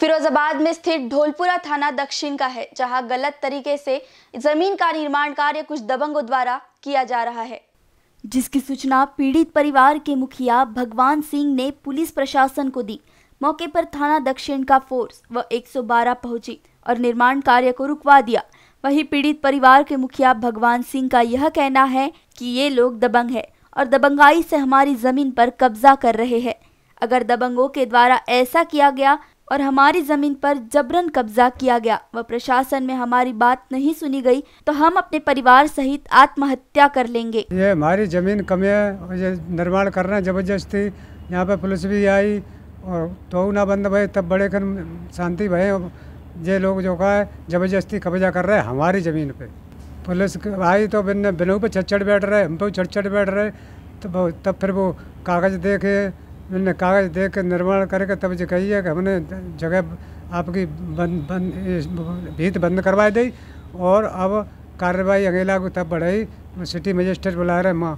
फिरोजाबाद में स्थित ढोलपुरा थाना दक्षिण का है जहां गलत तरीके से जमीन का निर्माण कार्य कुछ दबंगों द्वारा किया जा रहा है जिसकी सूचना पीड़ित परिवार के मुखिया भगवान सिंह ने पुलिस प्रशासन को दी मौके पर थाना दक्षिण का फोर्स व 112 पहुंची और निर्माण कार्य को रुकवा दिया वहीं पीड़ित परिवार के मुखिया भगवान सिंह का यह कहना है कि ये लोग दबंग है और दबंगाई से हमारी जमीन पर कब्जा कर रहे हैं अगर दबंगों के द्वारा ऐसा किया गया और हमारी ज़मीन पर जबरन कब्जा किया गया व प्रशासन में हमारी बात नहीं सुनी गई तो हम अपने परिवार सहित आत्महत्या कर लेंगे ये हमारी ज़मीन कमी है निर्माण करना जबरदस्ती यहाँ पर पुलिस भी आई और तो ना बंद भय तब बड़े खन शांति भय ये लोग जो का जबरदस्ती कब्जा कर रहे हैं हमारी ज़मीन पे पुलिस आई तो बिन बिनू पे छड़ बैठ रहे हम पे छड़ बैठ रहे तो तब फिर वो कागज़ देखे उनने कागज़ दे के निर्माण करके तब जो कही है कि हमने जगह आपकी बंद बंद भीत बंद करवा दी और अब कार्रवाई अगेला को तब बढ़ाई सिटी मजिस्ट्रेट बुला रहे माँ